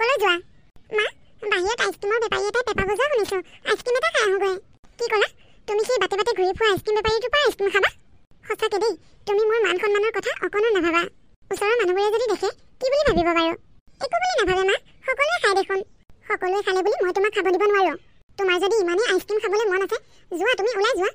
ক'লৈ যোৱা মা বাহিৰত আইচক্ৰীমৰ বেপাৰী এটাই পেপা বজোৱা শুনিছো আইচক্ৰীম এটা খাই আহোগৈ কি ক'লা তুমি সেই বাটে বাটে ঘূৰি ফুৰা আইচক্ৰীম বেপাৰীটোৰ পৰা আইচক্ৰীম খাবা সঁচাকে দেই তুমি মোৰ মান সন্মানৰ কথা অকণো নাভাবা ওচৰৰ মানুহবোৰে যদি দেখে কি বুলি ভাবিব বাৰু একো বুলি নাভাবে মা সকলোৱে খাই দেখোন সকলোৱে খালে বুলি মই তোমাক খাব দিব নোৱাৰো তোমাৰ যদি ইমানেই আইচক্ৰীম খাবলৈ মন আছে যোৱা তুমি ওলাই যোৱা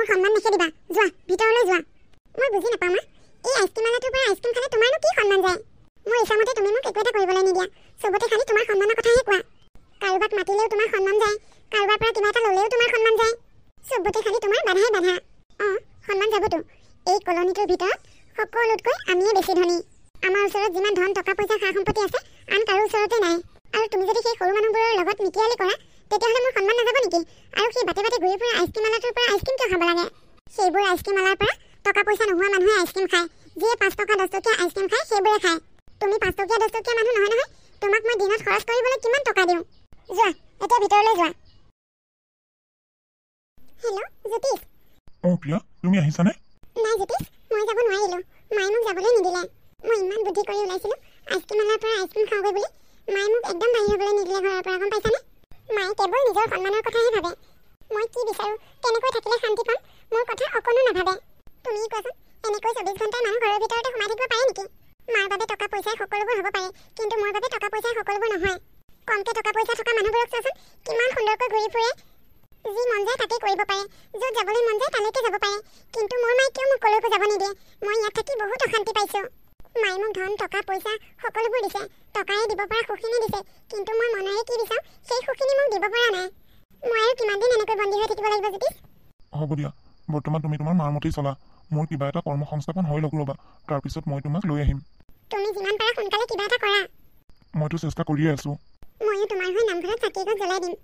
মোৰ সন্মান নাখে দিবা যোৱা ভিতৰলৈ যোৱা মই বুজি নাপাওঁ মা এই আইচক্ৰীম আলাটোৰ পৰা আইচক্ৰীম খালে তোমাৰনো কি সন্মান যায় মই ইচ্ছামতে তুমি মোক একো এটা কৰিবলৈ নিদিয়া চবতে খালি তোমাৰ সন্মানৰ কথাহে কোৱা কাৰোবাক মাতিলেও তোমাৰ সন্মান যায় কাৰোবাৰ পৰা কিবা এটা ল'লেও তোমাৰ সন্মান যায় চবতে খালি তোমাৰ বাধাহে বাধা অঁ সন্মান যাবতো এই কলনীটোৰ ভিতৰত সকলোতকৈ আমিয়ে বেছি ধনী আমাৰ ওচৰত যিমান ধন টকা পইচা সা সম্পত্তি আছে আন কাৰো ওচৰতে নাই আৰু তুমি যদি সেই সৰু মানুহবোৰৰ লগত মিতিয়ালি কৰা তেতিয়াহ'লে মোৰ সন্মান নাযাব নেকি সেই বাটে বাটে ঘূৰি ফুৰা আইচক্ৰীম আলাটোৰ পৰা আইচক্ৰীম কিয় খাব লাগে সেইবোৰ আইচক্ৰীম আলাৰ পৰা টকা পইচা নোহোৱা মানুহে আইচক্ৰীম খায় যিয়ে পাঁচ টকা দহ টকীয়া আইচক্ৰীম খায় সেইবোৰে খায় তুমি পাঁচ টকীয়া দহ টকীয়া মানুহ নহয় নহয় তোমাক মই দিনত খৰচ কৰিবলৈ কিমান টকা দিওঁ যোৱা এতিয়া ভিতৰলৈ যোৱা হেল্ল' জ্যোতিষ অঁ প্ৰিয়া তুমি আহিছানে নাই জ্যোতিষ মই যাব নোৱাৰিম যি মন যায় তাতেই কৰিব পাৰে য'ত যাবলৈ মন যায় তালৈকে যাব পাৰে কিন্তু মোৰ মায়ে কিয় মোক ক'লৈকো যাব নিদিয়ে মই ইয়াত থাকি বহুত অশান্তি পাইছোঁ মায়ে মোক ধন টকা পইচা সকলোবোৰ দিছে টকাৰে দিব পৰা সুখিনি দিছে কিন্তু মই মনেৰে কি বিচাৰোঁ সেই সুখিনি মোক দিব পৰা নাই মই আৰু কিমান দিন এনেকৈ বন্দী হৈ থাকিব লাগিব জ্যোতিষ হ'ব দিয়া বৰ্তমান তুমি তোমাৰ মাৰ মতেই চলা মোৰ কিবা এটা কৰ্মসংস্থাপন হৈ লগ ৰ'বা তাৰপিছত মই তোমাক লৈ আহিম তুমি যিমান পাৰা সোনকালে কিবা এটা কৰা মইতো চেষ্টা কৰিয়ে আছো ময়ো তোমাৰ হৈ নামঘৰত চাকি এগছ জ্বলাই দিম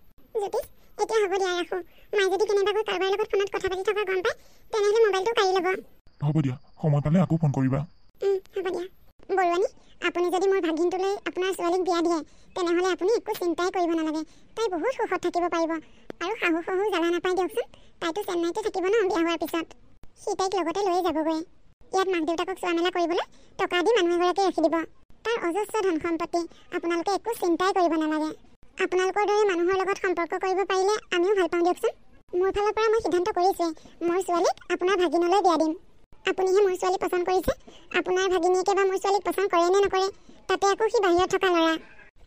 জ্যোতিষ এতিয়া হ'ব দিয়া ৰাখো মাই যদি কেনেবাকৈ কাৰোবাৰ লগত ফোনত কথা পাতি থকা গম পায় তেনেহ'লে মোবাইলটো কাঢ়ি ল'ব হ'ব দিয়া সময় পালে আকৌ ফোন কৰিবা হ'ব দিয়া বৰুৱানী আপুনি যদি মোৰ ভাগিনটোলৈ আপোনাৰ ছোৱালীক বিয়া দিয়ে তেনেহ'লে আপুনি একো চিন্তাই কৰিব নালাগে তাই বহুত সুখত থাকিব পাৰিব আৰু শাহু শহু জ্বালা নাপায় দিয়কচোন তাইতো চেন্নাইতে থাকিব ন বিয়া হোৱাৰ পিছত সি তাইক লগতে লৈয়ে যাবগৈ ইয়াত মাক দেউতাকক চোৱা মেলা কৰিবলৈ টকা দি মানুহ এগৰাকী ৰাখি দিব তাৰ অজস্ৰ ধন সম্পত্তি আপোনালোকে একো চিন্তাই কৰিব নালাগে আপোনালোকৰ দৰে মানুহৰ লগত সম্পৰ্ক কৰিব পাৰিলে আমিও ভাল পাওঁ দিয়কচোন মোৰ ফালৰ পৰা মই সিদ্ধান্ত কৰিছোঁৱেই মোৰ ছোৱালীক আপোনাৰ ভাগিনলৈ দিয়া দিম আপুনিহে মোৰ ছোৱালী পচন্দ কৰিছে আপোনাৰ ভাগিনীয়েকে বা মোৰ ছোৱালীক পচন্দ কৰে নে নকৰে তাতে আকৌ সি বাহিৰত থকা ল'ৰা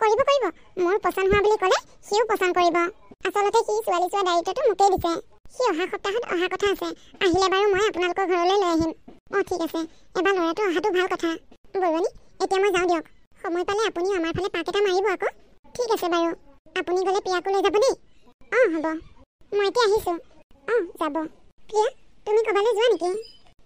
কৰিব কৰিব মোৰ পচন্দ হোৱা বুলি ক'লে সিও পচন্দ কৰিব আচলতে সি ছোৱালী চোৱা দায়িত্বটো মোকেই দিছে সি অহা সপ্তাহত অহা কথা আছে আহিলে বাৰু মই আপোনালোকৰ ঘৰলৈ লৈ আহিম অঁ ঠিক আছে এবাৰ ল'ৰাটো অহাটো ভাল কথা বৰুৱানী এতিয়া মই যাওঁ দিয়ক সময় পালে আপুনিও আমাৰ ফালে পাক এটা মাৰিব আকৌ ঠিক আছে বাৰু আপুনি গ'লে প্ৰিয়াকো লৈ যাব দেই অঁ হ'ব মই এতিয়া আহিছোঁ অঁ যাব প্ৰিয়া তুমি ক'ৰবালৈ যোৱা নেকি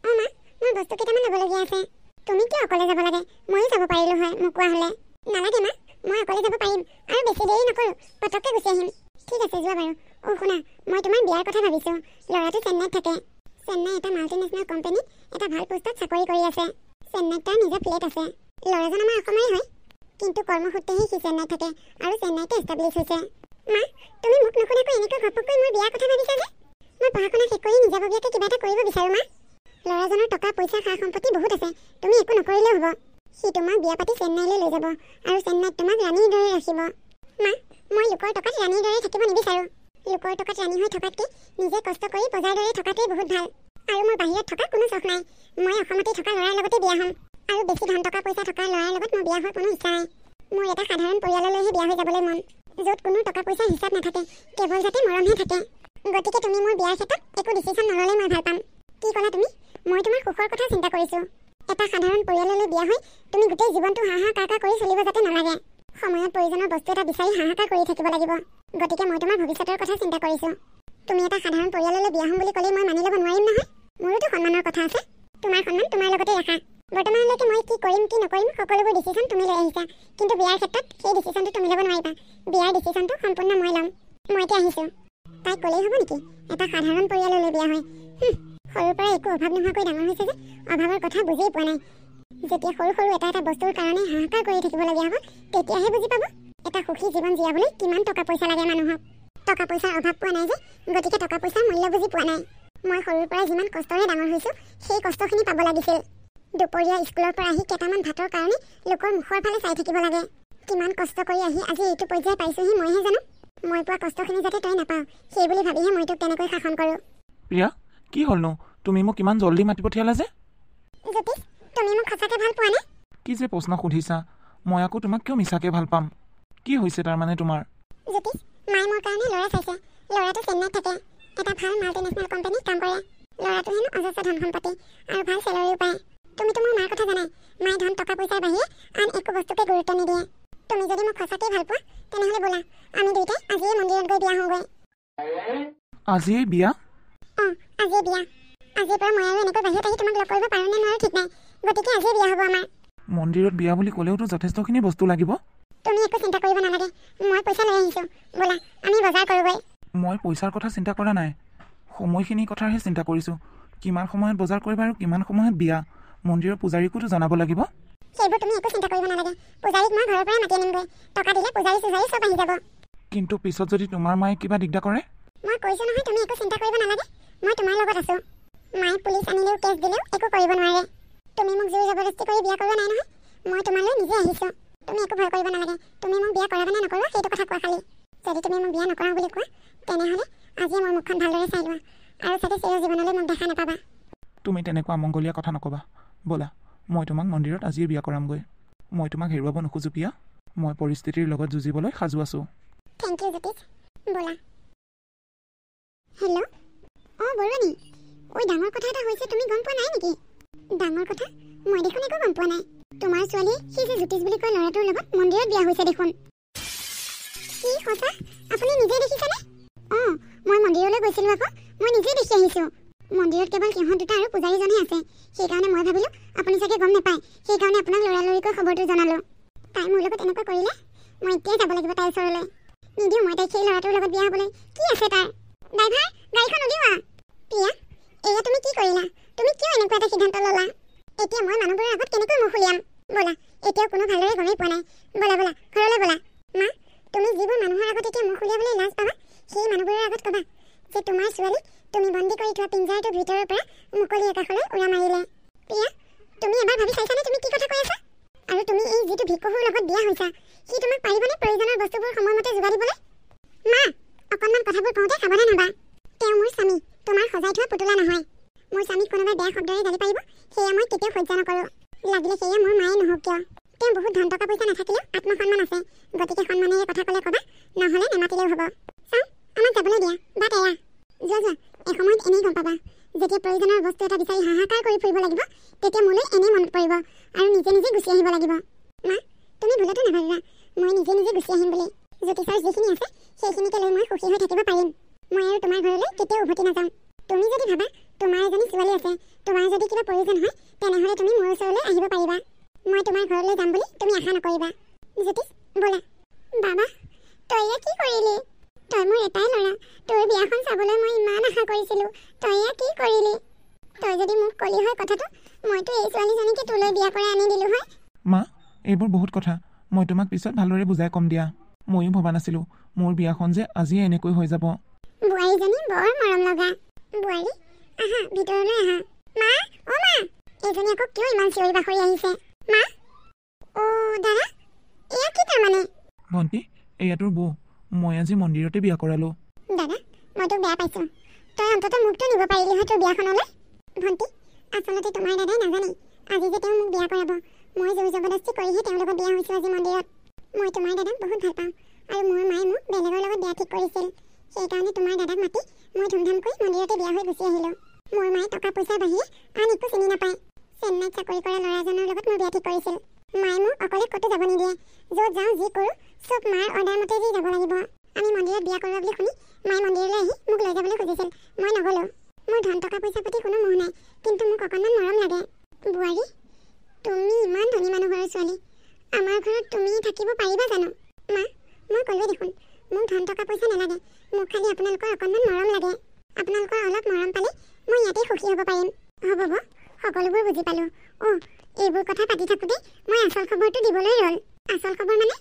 অঁ মা মোৰ বস্তু কেইটামান ল'বলগীয়া আছে তুমি কিয় অকলে যাব লাগে ময়ো যাব পাৰিলোঁ হয় মোক কোৱা হ'লে নালাগে মা মই অকলে যাব পাৰিম আৰু বেছি দেৰি নকৰোঁ পটককৈ গুচি আহিম ঠিক আছে যোৱা বাৰু অঁ শুনা মই তোমাৰ বিয়াৰ কথা ভাবিছোঁ ল'ৰাটো চেন্নাইত থাকে চেন্নাই এটা মাল্টি নেশ্যনেল কোম্পানীত এটা ভাল পোষ্টত চাকৰি কৰি আছে চেন্নাইত তাৰ নিজৰ ফ্লেট আছে ল'ৰাজন আমাৰ অসমৰে হয় কিন্তু কৰ্মসূত্ৰেহে সি চেন্নাইত থাকে আৰু চেন্নাইতে এষ্টাব্লিছ হৈছে মা তুমি মোক নুশুনাকৈ এনেকৈ ঘপককৈ মোৰ বিয়াৰ কথা ভাবিছা যে মই পঢ়া শুনা শেষ কৰি নিজাববীয়াকৈ কিবা এটা কৰিব বিচাৰোঁ মা ল'ৰাজনৰ টকা পইচা সা সম্পত্তি বহুত আছে তুমি একো নকৰিলেও হ'ব সি তোমাক বিয়া পাতি চেন্নাইলৈ লৈ যাব আৰু চেন্নাইত তোমাক ৰাণীৰ দৰে ৰাখিব মা মই লোকৰ টকাত ৰাণীৰ দৰে থাকিব নিবিচাৰোঁ লোকৰ টকাত ৰাণী হৈ থকাতকৈ নিজে কষ্ট কৰি বজাৰ দৰে থকাটোৱেই বহুত ভাল আৰু মই বাহিৰত থকা কোনো চখ নাই মই অসমতে থকা ল'ৰাৰ লগতে বিয়া হ'ম আৰু বেছি ধন টকা পইচা থকা ল'ৰাৰ লগত মোৰ বিয়া হোৱাৰ কোনো ইচ্ছা নাই মোৰ এটা সাধাৰণ পৰিয়াললৈহে বিয়া হৈ যাবলৈ মন য'ত কোনো টকা পইচাৰ হিচাপ নাথাকে কেৱল যাতে মৰমহে থাকে গতিকে তুমি মোৰ বিয়াৰ ক্ষেত্ৰত একো ডিচিশ্যন নল'লে মই ভাল পাম কি ক'লা তুমি মই তোমাৰ সুখৰ কথা চিন্তা কৰিছোঁ এটা সাধাৰণ পৰিয়াললৈ বিয়া হৈ তুমি গোটেই জীৱনটো হাহাকাৰ কাৰ কৰি চলিব যাতে নালাগে সময়ত প্ৰয়োজনৰ বস্তু এটা বিচাৰি হাহাকাৰ কৰি থাকিব লাগিব গতিকে মই তোমাৰ ভৱিষ্যতৰ কথা চিন্তা কৰিছোঁ তুমি এটা সাধাৰণ পৰিয়াললৈ বিয়া হ'ম বুলি ক'লেই মই মানি ল'ব নোৱাৰিম নহয় মোৰোতো সন্মানৰ কথা আছে তোমাৰ সন্মান তোমাৰ লগতে ৰাখা বৰ্তমানলৈকে মই কি কৰিম কি নকৰিম সকলোবোৰ ডিচিশ্যন তুমি লৈ আহিছা কিন্তু বিয়াৰ ক্ষেত্ৰত সেই ডিচিশ্যনটো তুমি ল'ব নোৱাৰিবা বিয়াৰ ডিচিশ্যনটো সম্পূৰ্ণ মই ল'ম মই এতিয়া আহিছোঁ তাইক ক'লেই হ'ব নেকি এটা সাধাৰণ পৰিয়াললৈ বিয়া হয় সৰুৰ পৰা একো অভাৱ নোহোৱাকৈ ডাঙৰ হৈছে যে অভাৱৰ কথা বুজিয়েই পোৱা নাই যেতিয়া সৰু সৰু এটা এটা বস্তুৰ কাৰণে হাহাকাৰ কৰি থাকিবলগীয়া হ'ব তেতিয়াহে বুজি পাব এটা সুখী জীৱন জীয়াবলৈ কিমান টকা পইচা লাগে মানুহক টকা পইচাৰ অভাৱ পোৱা নাই যে গতিকে টকা পইচাৰ মূল্য বুজি পোৱা নাই মই সৰুৰ পৰা যিমান কষ্টৰে ডাঙৰ হৈছোঁ সেই কষ্টখিনি পাব লাগিছিল দুপৰীয়া স্কুলৰ পৰা আহি কেইটামান ভাতৰ কাৰণে লোকৰ মুখৰ ফালে চাই থাকিব লাগে কিমান কষ্ট কৰি আহি আজি এইটো পৰ্যায় পাইছোহি মইহে জানো মই পোৱা কষ্টখিনি যাতে তই নাপাওঁ সেইবুলি ভাবিহে মই তোক কেনেকৈ শাসন কৰোঁ প্ৰিয়া কি হ'লনো তুমি মোক ইমান জল্দি মাতি পঠিয়ালা যে জ্যোতিষ তুমি মোক সঁচাকৈ ভাল পোৱানে কি যে প্ৰশ্ন সুধিছা মই আকৌ তোমাক কিয় মিছাকৈ ভাল পাম কি হৈছে তাৰমানে তোমাৰ জ্যোতিষ মায়ে মোৰ কাৰণে ল'ৰা চাইছে ল'ৰাটো চেন্নাইত থাকে এটা ভাল মাল্টি নেশ্যনেল কোম্পানীত কাম কৰে ল'ৰাটো হেনো অজস্ৰ ধন সম্পত্তি আৰু ভাল চেলাৰীও পায় তুমি তো মোৰ মাৰ কথা জানাই মায়ে ধন টকা পইচাৰ বাহিৰে আন একো বস্তুকে গুৰুত্ব নিদিয়ে তুমি যদি মোক সঁচাকৈয়ে ভাল পোৱা তেনেহ'লে ব'লা আমি দুয়োটাই আজিয়ে মন্দিৰত গৈ বিয়া হওঁগৈ আজিয়ে বিয়া অঁ আজিয়ে বিয়া আজিৰ পৰা মই আৰু এনেকৈ বাহিৰত আহি তোমাক লগ কৰিব পাৰোঁ নে নোৱাৰো ঠিক নাই গতিকে আজিয়ে বিয়া হ'ব আমাৰ মন্দিৰত বিয়া বুলি ক'লেওতো যথেষ্টখিনি বস্তু লাগিব তুমি একো চিন্তা কৰিব নালাগে মই পইচা লৈ আহিছোঁ ব'লা আমি বজাৰ কৰোঁগৈ মই পইচাৰ কথা চিন্তা কৰা নাই সময়খিনিৰ কথাহে চিন্তা কৰিছোঁ কিমান সময়ত বজাৰ কৰিবা আৰু কিমান সময়ত বিয়া মন্দিৰৰ পূজাৰীকোতো জনাব লাগিব কিন্তু পিছত যদি তোমাৰ মায়ে কিবা দিগদাৰ কৰে মই কৈছো নহয় তুমি একো চিন্তা কৰিব নালাগে মই তোমাৰ লগত আছো মায়ে পুলিচ আনিলেও কেছ দিলেও একো কৰিব নোৱাৰে তুমি মোক জোৰ জবৰদস্তি কৰি বিয়া কৰিব নাই নহয় মই তোমালৈ নিজে আহিছো তুমি একো ভয় কৰিব নালাগে তুমি মোক বিয়া কৰাবানে নকৰো সেইটো কথা কোৱা খালি যদি তুমি মোক বিয়া নকৰাওঁ বুলি কোৱা তেনেহ'লে আজি মোৰ মুখখন ভালদৰে চাই লোৱা আৰু চাগে চিৰজীৱনলৈ মোক দেখা নাপাবা তুমি তেনেকুৱা অমংগলীয়া কথা নক'বা বলা মই তোমাক মন্দিৰত আজিয়ে বিয়া কৰামগৈ মই তোমাক হেৰুৱাব নোখোজো পিয়া মই পৰিস্থিতিৰ লগত যুঁজিবলৈ সাজু আছো মই মন্দিৰলৈ গৈছিলো আকৌ মই নিজে দেখি আহিছো মন্দিৰত কেৱল সিহঁত দুটা আৰু পূজাৰীজনহে আছে সেইকাৰণে মই ভাবিলোঁ আপুনি চাগে গম নাপায় সেইকাৰণে আপোনাক লৰালৰিকৈ খবৰটো জনালোঁ তাই মোৰ লগত এনেকুৱা কৰিলে মই এতিয়াই যাব লাগিব তাইৰ ওচৰলৈ নিদিওঁ মই তাইক সেই ল'ৰাটোৰ লগত বিয়া হ'বলৈ কি আছে তাৰ ড্ৰাইভাৰ গাড়ীখন উলিওৱা প্ৰিয়া এয়া তুমি কি কৰিলা তুমি কিয় এনেকুৱা এটা সিদ্ধান্ত ল'লা এতিয়া মই মানুহবোৰৰ আগত কেনেকৈ মোক উলিয়াম কথাবোৰ কওঁতে সাৱধান হ'বা তেওঁ মোৰ স্বামী তোমাৰ সজাই থোৱা পুতলা নহয় মোৰ স্বামীক কোনোবাই বেয়া শব্দৰে গালি পাৰিব সেয়া মই কেতিয়াও সহ্য নকৰোঁ লাগিলে সেয়া মোৰ মায়ে নহওক কিয় তেওঁ বহুত ধন টকা পইচা নাথাকিলেও আত্মসন্মান আছে গতিকে সন্মানেৰে কথা ক'লে ক'বা নহ'লে নেমাতিলেও হ'ব চাওঁ আমাক যাবলৈ দিয়া বা তেৰা যোৱা যোৱা এসময়ত এনেই গম পাবা যেতিয়া প্ৰয়োজনৰ বস্তু এটা বিচাৰি হাহাকাৰ কৰি ফুৰিব লাগিব তেতিয়া মোলৈ এনেই মনত পৰিব আৰু নিজে নিজে গুচি আহিব লাগিব মা তুমি ভুলতো নাভাবিবা মই নিজে নিজে গুচি আহিম বুলি জ্যোতিষৰ যিখিনি আছে সেইখিনিকে লৈ মই সুখী হৈ থাকিব পাৰিম মই আৰু তোমাৰ ঘৰলৈ কেতিয়াও উভতি নাযাওঁ তুমি যদি ভাবা তোমাৰ এজনী ছোৱালী আছে তোমাৰ যদি কিবা প্ৰয়োজন হয় তেনেহ'লে তুমি মোৰ ওচৰলৈ আহিব পাৰিবা মই তোমাৰ ঘৰলৈ যাম বুলি তুমি আশা নকৰিবা জ্যোতিষ ব'লা বাবা তই কি কৰিলি তই মোৰ এটাই ল'ৰা তোৰ বিয়াখন চাবলৈ মই ইমান আশা কৰিছিলোঁ তই এয়া কি কৰিলি তই যদি মোক কলি হয় কথাটো মইতো এই ছোৱালীজনীকে তোলৈ বিয়া কৰাই আনি দিলোঁ হয় মা এইবোৰ বহুত কথা মই তোমাক পিছত ভালদৰে বুজাই ক'ম দিয়া ময়ো ভবা নাছিলোঁ মোৰ বিয়াখন যে আজি এনেকৈ হৈ যাব ভণ্টি এয়া তোৰ বৌ মই আজি মন্দিৰতে বিয়া কৰালো দাদা মই তোক বেয়া পাইছো তই অন্ততঃ মোকতো নিব পাৰিলি হয় তোৰ বিয়াখনলৈ ভণ্টি আচলতে তোমাৰ দাদাই নাজানে আজি যে তেওঁ মোক বিয়া কৰাব মই জোৰ জবৰদস্তি কৰিহে তেওঁৰ লগত বিয়া হৈছো আজি মন্দিৰত মই তোমাৰ দাদাক বহুত ভাল পাওঁ আৰু মোৰ মায়ে মোক বেলেগৰ লগত বিয়া ঠিক কৰিছিল সেইকাৰণে তোমাৰ দাদাক মাতি মই ধুমধাম কৰি মন্দিৰতে বিয়া হৈ গুচি আহিলোঁ মোৰ মায়ে টকা পইচাৰ বাহিৰে আন একো চিনি নাপায় খালি আপোনালোকৰ অকণমান মৰম লাগে আপোনালোকৰ অলপ মৰম পালে মই ইয়াতে সুখী হ'ব পাৰিম হ'ব হ'ব সকলোবোৰ বুজি পালোঁ অঁ এইবোৰ কথা পাতি থাকোঁতে মই আচল খবৰটো দিবলৈ ৰ'ল আচল খবৰ মানে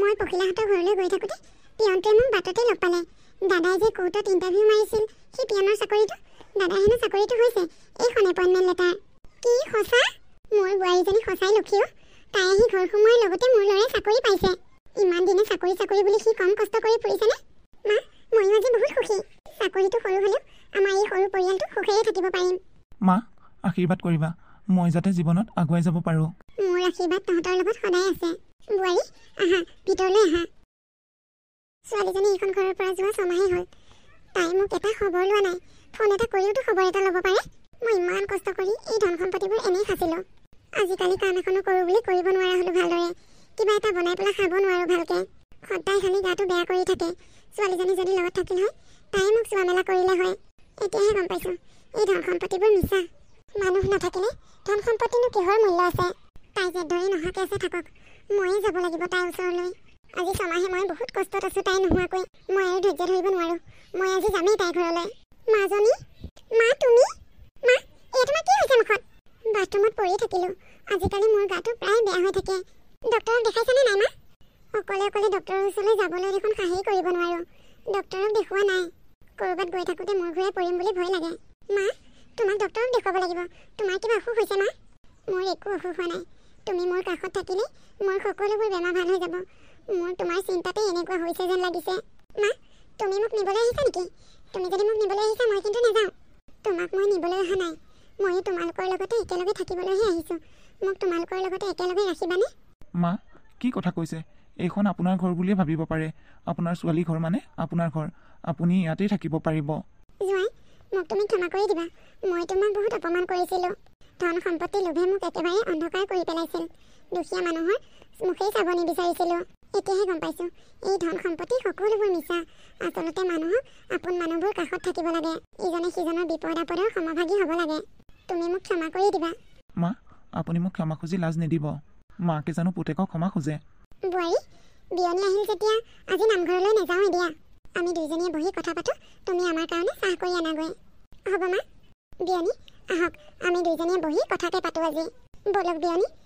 মই পখিলাহঁতৰ ঘৰলৈ গৈ থাকোঁতে পিয়নটোৱে মোক বাটতে লগ পালে দাদাই যে কোৰ্টত ইণ্টাৰভিউ মাৰিছিল সেই পিয়নৰ চাকৰিটো দাদা হেনো চাকৰিটো হৈছে এইখন এপইণ্টমেণ্ট লেটাৰ কি সঁচা মোৰ বোৱাৰীজনী সঁচাই লক্ষীও তাই আহি ঘৰ সোমোৱাৰ লগতে মোৰ ল'ৰাই চাকৰি পাইছে ইমান দিনে চাকৰি চাকৰি বুলি সি কম কষ্ট কৰি ফুৰিছেনে মা মই আজি বহুত সুখী চাকৰিটো সৰু হ'লেও আমাৰ এই সৰু পৰিয়ালটো সুখেৰে থাকিব পাৰিম মা আশীৰ্বাদ কৰিবা মই যাতে জীৱনত আগুৱাই যাব পাৰো মোৰ আশীৰ্বাদ তহঁতৰ লগত সদায় আছে বোৱাৰী আহা ভিতৰলৈ আহা ছোৱালীজনী এইখন ঘৰৰ পৰা যোৱা ছমাহে হ'ল তাই মোক এটা খবৰ লোৱা নাই ফোন এটা কৰিওতো খবৰ এটা ল'ব পাৰে মই ইমান কষ্ট কৰি এই ধন সম্পত্তিবোৰ এনেই সাঁচিলোঁ আজিকালি কাম এখনো কৰোঁ বুলি কৰিব নোৱাৰা হ'লোঁ ভালদৰে কিবা এটা বনাই পেলাই খাব নোৱাৰোঁ ভালকৈ সদায় খালি গাটো বেয়া কৰি থাকে ছোৱালীজনী যদি লগত থাকিল হয় তাই মোক চোৱা মেলা কৰিলে হয় এতিয়াহে গম পাইছো এই ধন সম্পত্তিবোৰ মিছা মানুহ নাথাকিলে ধন সম্পত্তিনো কিহৰ মূল্য আছে তাই যে দৰে নোহোৱাকৈ আছে থাকক ময়ে যাব লাগিব তাইৰ ওচৰলৈ আজি ছমাহে মই বহুত কষ্টত আছো তাই নোহোৱাকৈ মই আৰু ধৈৰ্য ধৰিব নোৱাৰোঁ মই আজি যামেই তাইৰ ঘৰলৈ মাজনী মা তুমি মা এই তোমাৰ কি হৈছে মুখত বাথৰুমত পৰি থাকিলোঁ আজিকালি মোৰ গাটো প্ৰায় বেয়া হৈ থাকে ডক্টৰক দেখাইছেনে নাই মা অকলে অকলে ডক্টৰৰ ওচৰলৈ যাবলৈ দেখোন সাহেই কৰিব নোৱাৰোঁ ডক্টৰক দেখুওৱা নাই ক'ৰবাত গৈ থাকোঁতে মূৰ ঘূৰাই পৰিম বুলি ভয় লাগে মা তোমাক ডক্টৰক দেখুৱাব লাগিব তোমাৰ কিবা অসুখ হৈছে মা মোৰ একো অসুখ হোৱা নাই তুমি মোৰ কাষত থাকিলেই মোৰ সকলোবোৰ বেমাৰ ভাল হৈ যাব মোৰ তোমাৰ চিন্তাতে এনেকুৱা হৈছে যেন লাগিছে মা তুমি মোক নিবলৈ আহিছা নেকি তুমি যদি মোক নিবলৈ আহিছা মই কিন্তু নাযাওঁ তোমাক মই নিবলৈ অহা নাই ময়ো তোমালোকৰ লগতে একেলগে থাকিবলৈহে আহিছোঁ মোক তোমালোকৰ লগতে একেলগে ৰাখিবানে মা কি কথা কৈছে এইখন আপোনাৰ ঘৰ বুলিয়ে ভাবিব পাৰে আপোনাৰ ছোৱালী ঘৰ মানে আপোনাৰ ঘৰ আপুনি ইয়াতেই থাকিব পাৰিব মোক তুমি ক্ষমা কৰি দিবা মই তোমাক বহুত অপমান কৰিছিলো ধন সম্পত্তি লোভে মোক একেবাৰে অন্ধকাৰ কৰি পেলাইছিল দুখীয়া মানুহৰ মুখেই চাব নিবিচাৰিছিলো এতিয়াহে গম পাইছো এই ধন সম্পত্তি সকলোবোৰ মিছা আচলতে মানুহক আপোন মানুহবোৰ কাষত থাকিব লাগে ইজনে সিজনৰ বিপদ আপদৰ সমভাগী হ'ব লাগে তুমি মোক ক্ষমা কৰি দিবা মা আপুনি মোক ক্ষমা খুজি লাজ নিদিব মাকে জানো পুতেকক ক্ষমা খোজে বোৱাৰী বিয়নী আহিল যেতিয়া আজি নামঘৰলৈ নেযাওঁ এতিয়া আমি দুইজনীয়ে বহি কথা পাতোঁ তুমি আমাৰ কাৰণে চাহ কৰি আনাগৈ হ'ব মা বিয়নী আহক আমি দুইজনীয়ে বহি কথাকে পাতোঁ আজি ব'লক বিয়নি